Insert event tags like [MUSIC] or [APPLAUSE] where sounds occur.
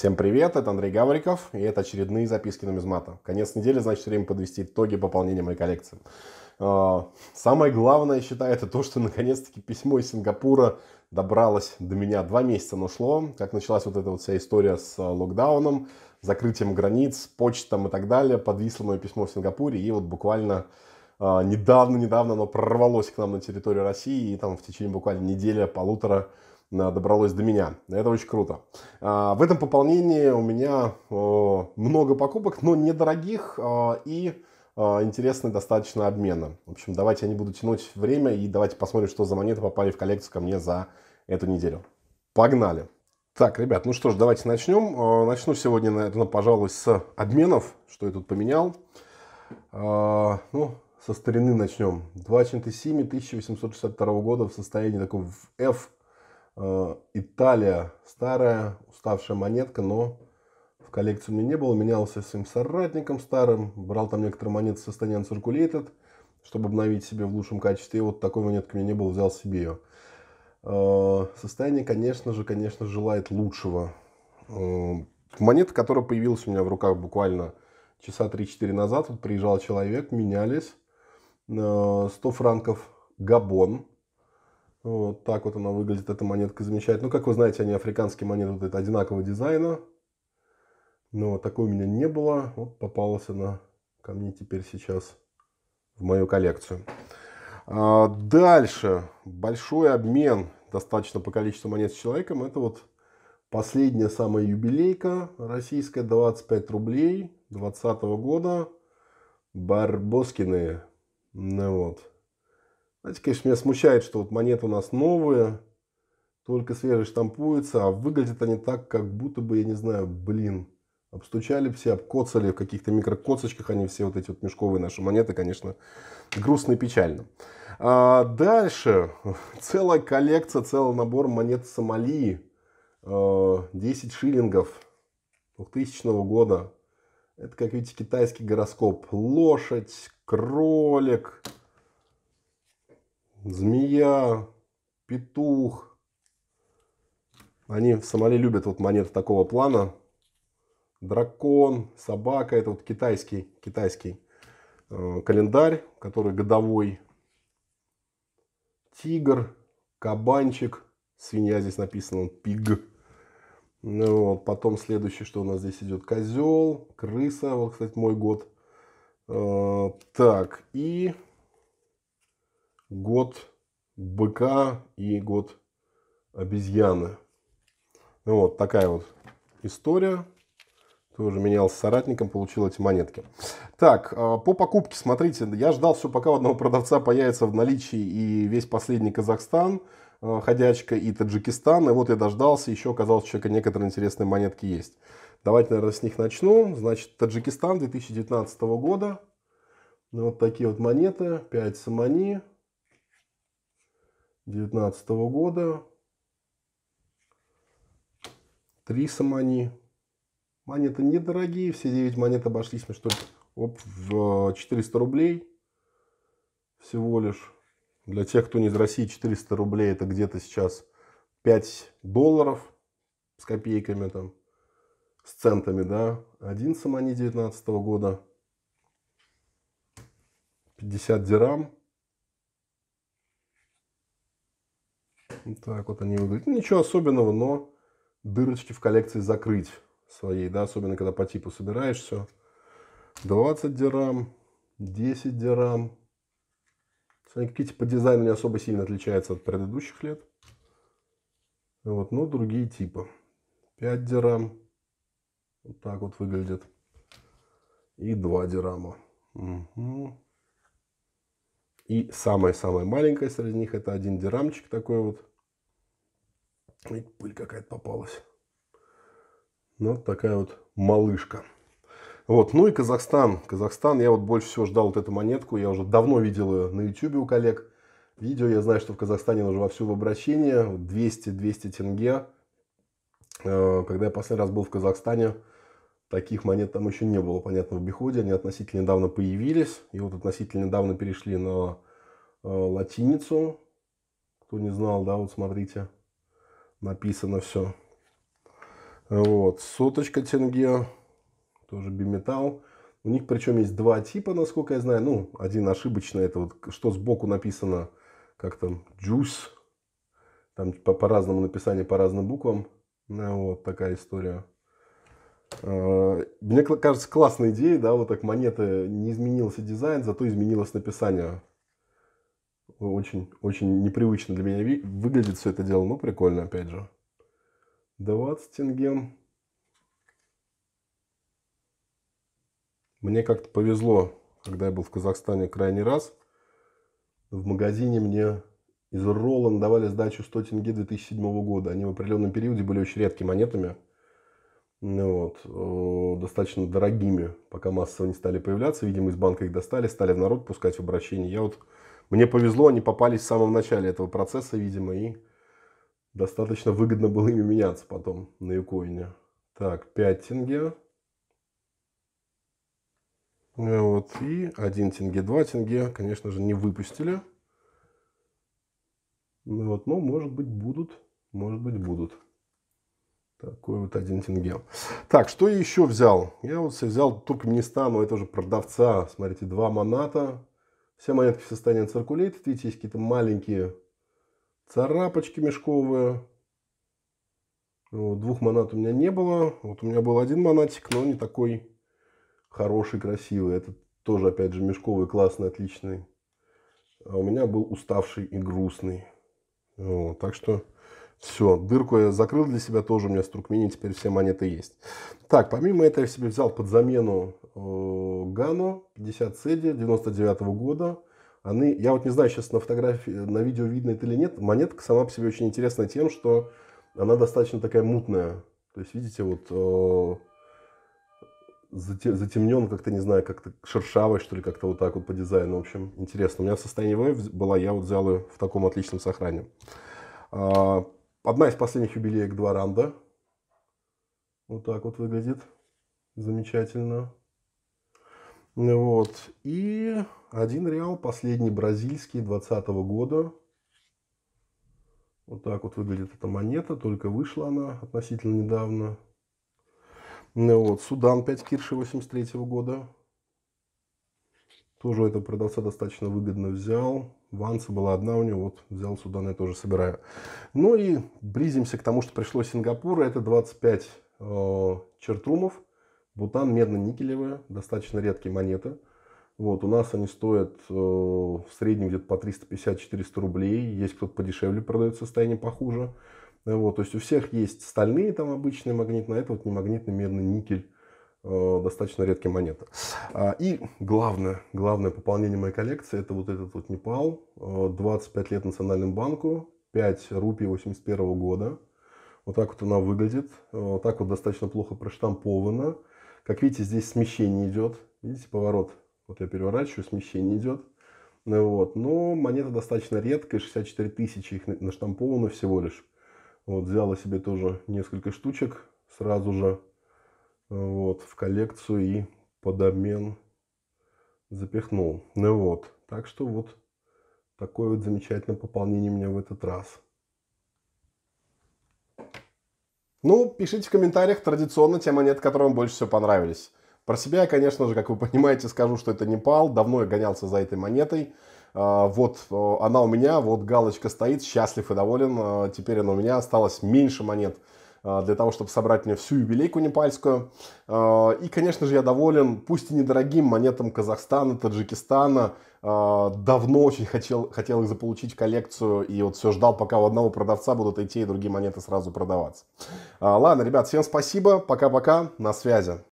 Всем привет, это Андрей Гавриков, и это очередные записки нумизмата. Конец недели, значит, время подвести итоги пополнения моей коллекции. А, самое главное, я считаю, это то, что наконец-таки письмо из Сингапура добралось до меня. Два месяца ушло, как началась вот эта вот вся история с а, локдауном, закрытием границ, почтом и так далее. Подвисло мое письмо в Сингапуре, и вот буквально а, недавно-недавно оно прорвалось к нам на территорию России, и там в течение буквально недели-полутора Э, добралось до меня. Это очень круто. А, в этом пополнении у меня э, много покупок, но недорогих э, и интересный достаточно обмена. В общем, давайте я не буду тянуть время и давайте посмотрим, что за монеты попали в коллекцию ко мне за эту неделю. Погнали! Так, ребят, ну что ж, давайте начнем. Начну сегодня, наверное, пожалуй, с обменов, что я тут поменял. Ну, со старины начнем. Два чинты Сими 1862 года в состоянии такого F Э, Италия старая, уставшая монетка, но в коллекцию у меня не было. Менялся своим соратником старым, брал там некоторые монеты состоянии uncirculated, чтобы обновить себе в лучшем качестве. И вот такой монетки у меня не было, взял себе ее. Э, состояние, конечно же, конечно, желает лучшего. Э, монета, которая появилась у меня в руках буквально часа 3-4 назад, вот приезжал человек, менялись. 100 франков Габон, вот так вот она выглядит, эта монетка замечает. Ну, как вы знаете, они африканские монеты вот это одинакового дизайна. Но такой у меня не было. Вот попалась она ко мне теперь сейчас в мою коллекцию. А дальше. Большой обмен достаточно по количеству монет с человеком. Это вот последняя самая юбилейка российская. 25 рублей 2020 года. Барбоскины. Ну вот. Знаете, конечно, меня смущает, что вот монеты у нас новые, только свежие штампуются, а выглядят они так, как будто бы, я не знаю, блин, обстучали все, обкоцали в каких-то микрокоцочках, они все вот эти вот мешковые наши монеты, конечно, грустно и печально. А дальше [LAUGHS] целая коллекция, целый набор монет Сомали, 10 э, шиллингов 2000 года. Это, как видите, китайский гороскоп. Лошадь, кролик, змея, петух. Они в Сомали любят вот монеты такого плана. Дракон, собака. Это вот китайский, китайский э, календарь, который годовой. Тигр, кабанчик. Свинья здесь написано, он пиг. Ну, вот, потом следующий, что у нас здесь идет, козел, крыса, вот, кстати, мой год. Э, так, и год быка и год обезьяны. Ну, вот такая вот история. Тоже менялся соратником, получил эти монетки. Так, а, по покупке, смотрите, я ждал все, пока у одного продавца появится в наличии и весь последний Казахстан, а, ходячка и Таджикистан. И вот я дождался, еще оказалось, у человека некоторые интересные монетки есть. Давайте, наверное, с них начну. Значит, Таджикистан 2019 года. Ну, вот такие вот монеты. 5 самани, 2019 года. Триса мани. Монеты недорогие, все 9 монет обошлись мне что ли оп, в 400 э, рублей всего лишь. Для тех, кто не из России, 400 рублей это где-то сейчас 5 долларов с копейками там, с центами, да. Один самани 19 года. 50 дирам. так вот они выглядят. Ну, ничего особенного, но дырочки в коллекции закрыть своей, да, особенно когда по типу собираешь все. 20 дирам, 10 дирам. Они какие-то по дизайну не особо сильно отличаются от предыдущих лет. Вот, но другие типы. 5 дирам. Вот так вот выглядит. И 2 дирама. Угу. И самая самая маленькая среди них это один дирамчик такой вот. Видите, пыль какая-то попалась. Ну, вот такая вот малышка. Вот, ну и Казахстан. Казахстан, я вот больше всего ждал вот эту монетку. Я уже давно видел ее на YouTube у коллег. Видео, я знаю, что в Казахстане она уже вовсю в обращении. 200-200 тенге. Э, когда я последний раз был в Казахстане, таких монет там еще не было, понятно, в обиходе. Они относительно недавно появились. И вот относительно недавно перешли на э, латиницу. Кто не знал, да, вот смотрите написано все. Вот, соточка тенге, тоже биметал. У них причем есть два типа, насколько я знаю. Ну, один ошибочно это вот что сбоку написано, как там, juice. Там по- по-разному написание, по разным буквам. Ну, вот такая история. А, мне кажется, классная идея, да, вот так монеты, не изменился дизайн, зато изменилось написание. Очень, очень непривычно для меня выглядит все это дело, но ну, прикольно, опять же. 20 тенге. Мне как-то повезло, когда я был в Казахстане крайний раз. В магазине мне из Ролан давали сдачу 100 тенге 2007 года. Они в определенном периоде были очень редкими монетами. Ну вот, э, достаточно дорогими, пока массово не стали появляться. Видимо, из банка их достали, стали в народ пускать в обращение. Я вот мне повезло, они попались в самом начале этого процесса, видимо, и достаточно выгодно было ими меняться потом на юкоине. Так, 5 тенге. Э, вот, и 1 тенге, 2 тенге, конечно же, не выпустили. Ну вот, но, ну, может быть, будут, может быть, будут. Такой вот один тенге. Так, что я еще взял? Я вот взял но это же продавца. Смотрите, два маната. Вся монетка в состоянии циркулейтед. Видите, есть какие-то маленькие царапочки мешковые. Вот, двух монат у меня не было. Вот у меня был один монатик, но не такой хороший, красивый. Это тоже, опять же, мешковый, классный, отличный. А у меня был уставший и грустный. Вот, так что все, дырку я закрыл для себя тоже, у меня струкмини теперь все монеты есть. Так, помимо этого я себе взял под замену э, Гану 50 цеди 99 -го года. Они, я вот не знаю, сейчас на фотографии, на видео видно это или нет. Монетка сама по себе очень интересна тем, что она достаточно такая мутная. То есть, видите, вот э, затемнен как-то, не знаю, как-то шершавый что ли, как-то вот так вот по дизайну. В общем, интересно. У меня в состоянии была, я вот взял ее в таком отличном сохране. А, Одна из последних юбилеек Дворанда. Вот так вот выглядит. Замечательно. Вот. И один реал, последний бразильский 2020 года. Вот так вот выглядит эта монета. Только вышла она относительно недавно. Вот. Судан 5 кирши 83 -го года. Тоже это продавца достаточно выгодно взял. Ванса была одна у него, вот взял сюда, я тоже собираю. Ну и близимся к тому, что пришло Сингапур, Это 25 э, чертрумов. Бутан медно-никелевая, достаточно редкие монеты. Вот, у нас они стоят э, в среднем где-то по 350-400 рублей. Есть кто-то подешевле продает, состояние похуже. Э, вот, то есть у всех есть стальные там обычные магнитные, а это вот не магнитный медный никель Э, достаточно редкие монеты. А, и главное, главное пополнение моей коллекции, это вот этот вот Непал, 25 э, лет Национальному банку, 5 рупий 81 года. Вот так вот она выглядит, э, вот так вот достаточно плохо проштампована. Как видите, здесь смещение идет, видите, поворот, вот я переворачиваю, смещение идет. Ну, вот. Но монета достаточно редкая, 64 тысячи их наштамповано всего лишь. Вот взяла себе тоже несколько штучек сразу же вот, в коллекцию и под обмен запихнул. Ну вот, так что вот такое вот замечательное пополнение у меня в этот раз. Ну, пишите в комментариях традиционно те монеты, которые вам больше всего понравились. Про себя я, конечно же, как вы понимаете, скажу, что это Непал. Давно я гонялся за этой монетой. А, вот э, она у меня, вот галочка стоит, счастлив и доволен. А, теперь она у меня, осталось меньше монет Э, для того, чтобы собрать мне всю юбилейку непальскую. Э, и, конечно же, я доволен, пусть и недорогим монетам Казахстана, Таджикистана. Э, давно очень хотел, хотел их заполучить в коллекцию, и вот все ждал, пока у одного продавца будут и те, и другие монеты сразу продаваться. Ладно, ребят, всем спасибо, пока-пока, на связи.